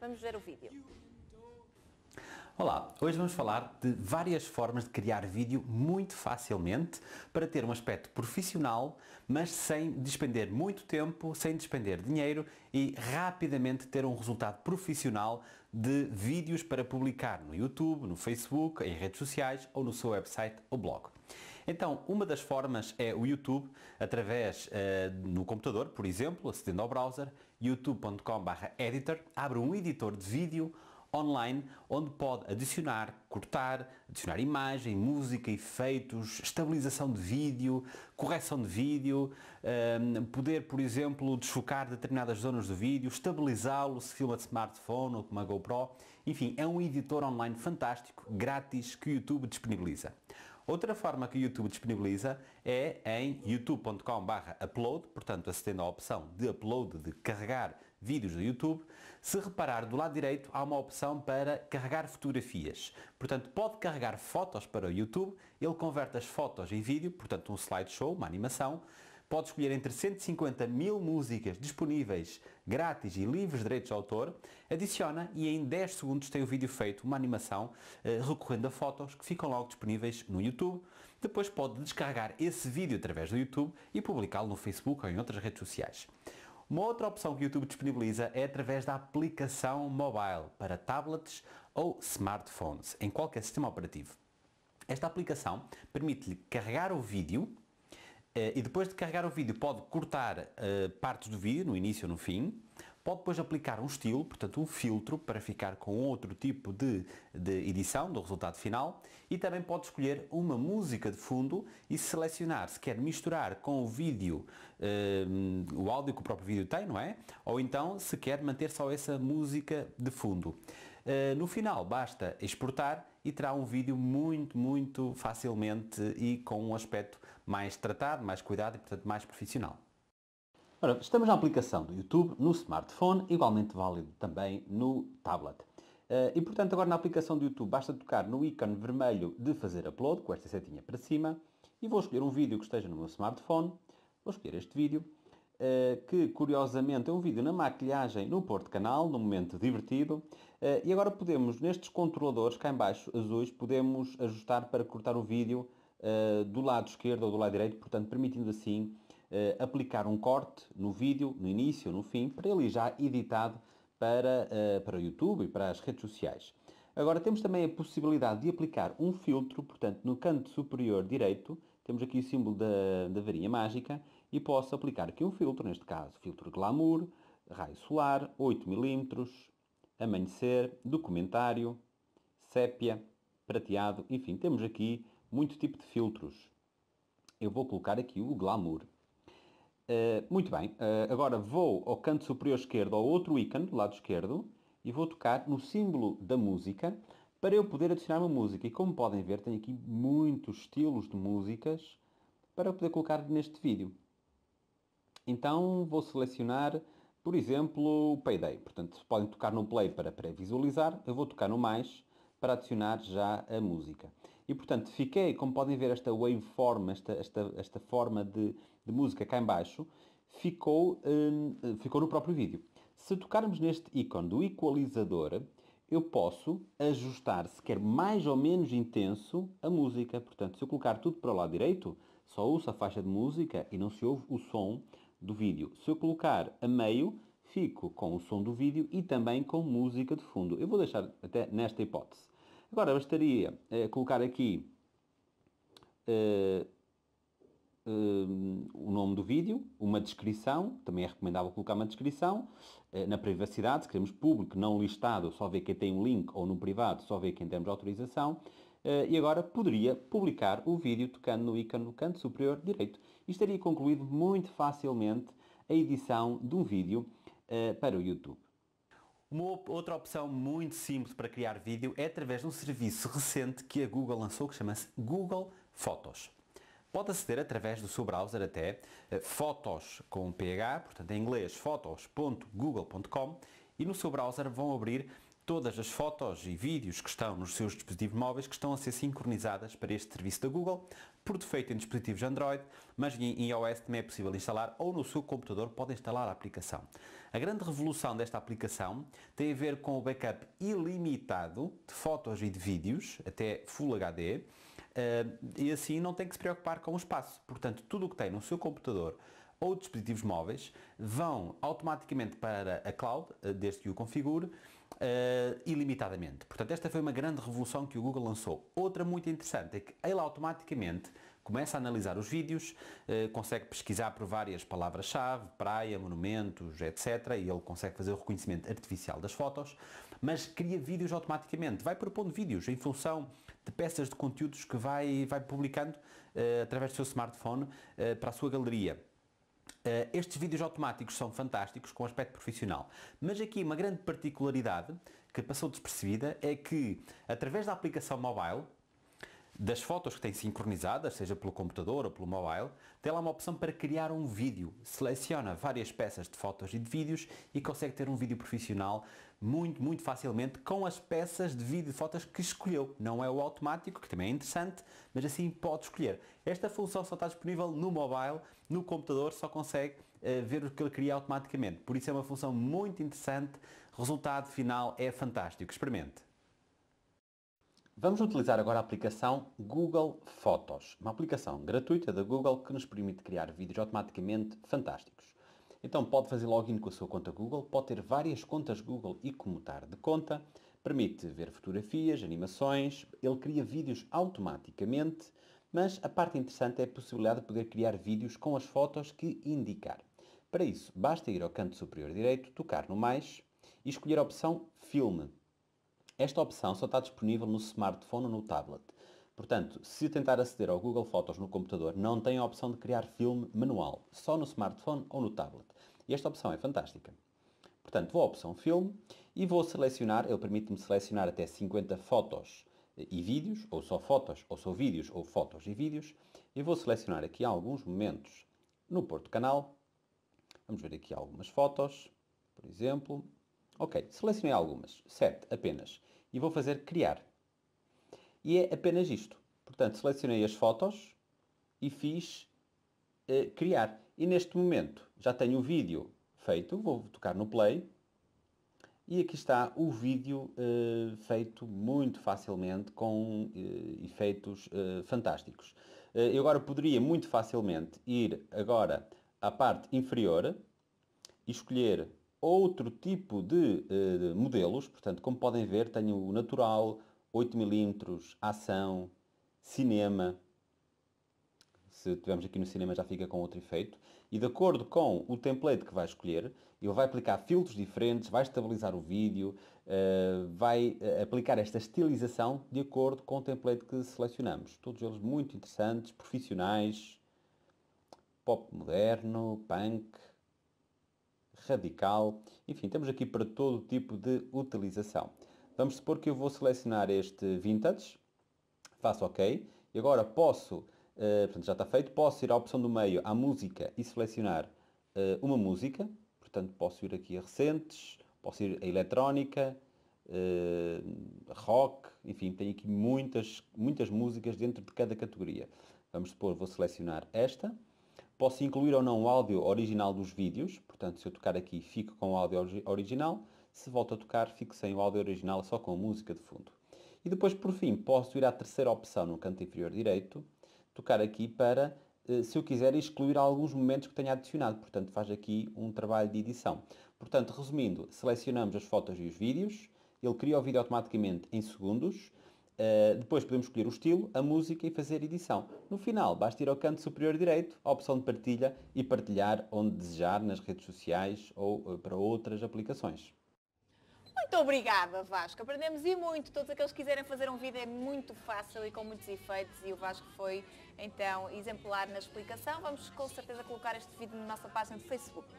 Vamos ver o vídeo. Olá, hoje vamos falar de várias formas de criar vídeo muito facilmente para ter um aspecto profissional, mas sem despender muito tempo, sem despender dinheiro e rapidamente ter um resultado profissional de vídeos para publicar no YouTube, no Facebook, em redes sociais ou no seu website ou blog. Então, uma das formas é o YouTube, através uh, no computador, por exemplo, acedendo ao browser, youtube.com.br editor, abre um editor de vídeo online onde pode adicionar, cortar, adicionar imagem, música, efeitos, estabilização de vídeo, correção de vídeo, um, ehm, poder, por exemplo, desfocar determinadas zonas do vídeo, estabilizá-lo se filma de smartphone ou com uma GoPro. Enfim, é um editor online fantástico, grátis, que o YouTube disponibiliza. Outra forma que o YouTube disponibiliza é em youtube.com.br upload, portanto acedendo à opção de upload, de carregar vídeos do YouTube, se reparar do lado direito há uma opção para carregar fotografias. Portanto, pode carregar fotos para o YouTube, ele converte as fotos em vídeo, portanto um slideshow, uma animação, Pode escolher entre 150 mil músicas disponíveis, grátis e livres de direitos de autor, adiciona e em 10 segundos tem o vídeo feito, uma animação, eh, recorrendo a fotos que ficam logo disponíveis no YouTube. Depois pode descarregar esse vídeo através do YouTube e publicá-lo no Facebook ou em outras redes sociais. Uma outra opção que o YouTube disponibiliza é através da aplicação mobile para tablets ou smartphones, em qualquer sistema operativo. Esta aplicação permite-lhe carregar o vídeo eh, e depois de carregar o vídeo, pode cortar eh, partes do vídeo, no início ou no fim, pode depois aplicar um estilo, portanto um filtro, para ficar com outro tipo de, de edição do resultado final e também pode escolher uma música de fundo e selecionar se quer misturar com o vídeo, eh, o áudio que o próprio vídeo tem, não é? Ou então se quer manter só essa música de fundo. Eh, no final, basta exportar e terá um vídeo muito, muito facilmente e com um aspecto mais tratado, mais cuidado e, portanto, mais profissional. Ora, estamos na aplicação do YouTube no smartphone, igualmente válido também no tablet. Eh, e, portanto, agora na aplicação do YouTube basta tocar no ícone vermelho de fazer upload, com esta setinha para cima, e vou escolher um vídeo que esteja no meu smartphone, vou escolher este vídeo, eh, que curiosamente é um vídeo na maquilhagem no Porto Canal, num momento divertido. Eh, e agora podemos, nestes controladores cá em baixo, azuis, podemos ajustar para cortar o vídeo eh, do lado esquerdo ou do lado direito, portanto permitindo assim aplicar um corte no vídeo, no início, ou no fim, para ele já editado para, para o YouTube e para as redes sociais. Agora temos também a possibilidade de aplicar um filtro, portanto no canto superior direito, temos aqui o símbolo da, da varinha mágica, e posso aplicar aqui um filtro, neste caso, filtro glamour, raio solar, 8mm, amanhecer, documentário, sépia, prateado, enfim, temos aqui muito tipo de filtros. Eu vou colocar aqui o glamour. Uh, muito bem, uh, agora vou ao canto superior esquerdo, ao outro ícone do lado esquerdo, e vou tocar no símbolo da música para eu poder adicionar uma música. E como podem ver, tenho aqui muitos estilos de músicas para eu poder colocar neste vídeo. Então vou selecionar, por exemplo, o Payday. Portanto, podem tocar no Play para pré-visualizar. Eu vou tocar no Mais para adicionar já a música. E portanto fiquei, como podem ver, esta waveform, esta, esta, esta forma de, de música cá em baixo, ficou, hum, ficou no próprio vídeo. Se tocarmos neste ícone do equalizador, eu posso ajustar, se quer mais ou menos intenso, a música. Portanto, se eu colocar tudo para o lado direito, só ouço a faixa de música e não se ouve o som do vídeo. Se eu colocar a meio, fico com o som do vídeo e também com música de fundo. Eu vou deixar até nesta hipótese. Agora bastaria eh, colocar aqui eh, eh, o nome do vídeo, uma descrição, também é recomendável colocar uma descrição, na privacidade, se queremos público, não listado, só ver quem tem um link, ou no privado, só ver quem temos autorização, e agora poderia publicar o vídeo tocando no ícone no canto superior direito e estaria concluído muito facilmente a edição de um vídeo uh, para o YouTube. Uma outra opção muito simples para criar vídeo é através de um serviço recente que a Google lançou que chama-se Google Fotos. Pode aceder através do seu browser até uh, eh, fotos com ph, portanto em inglês fotos.google.com e no seu browser vão abrir todas as fotos e vídeos que estão nos seus dispositivos móveis que estão a ser sincronizadas para este serviço da Google, por defeito em dispositivos Android, mas em iOS também é possível instalar ou no seu computador pode instalar a aplicação. A grande revolução desta aplicação tem a ver com o backup ilimitado de fotos e de vídeos, até Full HD, eh, e assim não tem que se preocupar com o espaço. Portanto, tudo o que tem no seu computador ou dispositivos móveis vão automaticamente para a cloud, eh, desde que o configure, uh, ilimitadamente. Portanto, esta foi uma grande revolução que o Google lançou. Outra muito interessante é que ele automaticamente começa a analisar os vídeos, uh, consegue pesquisar por várias palavras-chave, praia, monumentos, etc. E ele consegue fazer o reconhecimento artificial das fotos, mas cria vídeos automaticamente. Vai propondo vídeos em função de peças de conteúdos que vai, vai publicando uh, através do seu smartphone para a sua galeria. Uh, estes vídeos automáticos são fantásticos com aspecto profissional, mas aqui uma grande particularidade que passou despercebida é que através da aplicação mobile das fotos que têm sincronizadas, seja pelo computador ou pelo mobile, tem lá uma opção para criar um vídeo. Seleciona várias peças de fotos e de vídeos e consegue ter um vídeo profissional muito, muito facilmente com as peças de vídeo e fotos que escolheu. Não é o automático, que também é interessante, mas assim pode escolher. Esta função só está disponível no mobile, no computador só consegue uh, ver o que ele cria automaticamente. Por isso é uma função muito interessante, resultado final é fantástico. Experimente! Vamos utilizar agora a aplicação Google Fotos, uma aplicação gratuita da Google que nos permite criar vídeos automaticamente fantásticos. Então pode fazer login com a sua conta Google, pode ter várias contas Google e comutar de conta, permite ver fotografias, animações, ele cria vídeos automaticamente, mas a parte interessante é a possibilidade de poder criar vídeos com as fotos que indicar. Para isso, basta ir ao canto superior direito, tocar no mais e escolher a opção Filme. Esta opção só está disponível no smartphone ou no tablet. Portanto, se tentar aceder ao Google Fotos no computador, não tem a opção de criar filme manual, só no smartphone ou no tablet. E esta opção é fantástica. Portanto, vou à opção Filme e vou selecionar, ele permite-me selecionar até 50 fotos e vídeos, ou só fotos, ou só vídeos, ou fotos e vídeos. E vou selecionar aqui alguns momentos no Porto Canal. Vamos ver aqui algumas fotos, por exemplo. Ok, selecionei algumas, 7 apenas e vou fazer criar. E é apenas isto. Portanto, selecionei as fotos e fiz uh, criar. E neste momento já tenho o vídeo feito, vou tocar no play e aqui está o vídeo uh, feito muito facilmente com uh, efeitos uh, fantásticos. eu agora poderia muito facilmente ir agora à parte inferior e escolher outro tipo de, eh, de modelos, portanto, como podem ver, tenho o natural, 8mm, ação, cinema. Se tivermos aqui no cinema já fica com outro efeito. E de acordo com o template que vai escolher, ele vai aplicar filtros diferentes, vai estabilizar o vídeo, eh, vai eh, aplicar esta estilização de acordo com o template que selecionamos. Todos eles muito interessantes, profissionais, pop moderno, punk, radical, enfim, temos aqui para todo tipo de utilização. Vamos supor que eu vou selecionar este Vintage, faço OK, e agora posso, eh, portanto já está feito, posso ir à opção do meio, à música, e selecionar eh, uma música, portanto posso ir aqui a recentes, posso ir a eletrónica, eh, rock, enfim, tenho aqui muitas, muitas músicas dentro de cada categoria. Vamos supor, vou selecionar esta, Posso incluir ou não o áudio original dos vídeos, portanto, se eu tocar aqui, fico com o áudio original. Se volto a tocar, fico sem o áudio original, só com a música de fundo. E depois, por fim, posso ir à terceira opção no canto inferior direito, tocar aqui para, eh, se eu quiser, excluir alguns momentos que tenha adicionado. Portanto, faz aqui um trabalho de edição. Portanto, resumindo, selecionamos as fotos e os vídeos, ele cria o vídeo automaticamente em segundos, Uh, depois podemos escolher o estilo, a música e fazer edição. No final, basta ir ao canto superior direito, a opção de partilha e partilhar onde desejar, nas redes sociais ou uh, para outras aplicações. Muito obrigada, Vasco. Aprendemos e muito. Todos aqueles que quiserem fazer um vídeo é muito fácil e com muitos efeitos e o Vasco foi, então, exemplar na explicação. Vamos, com certeza, colocar este vídeo na nossa página do Facebook.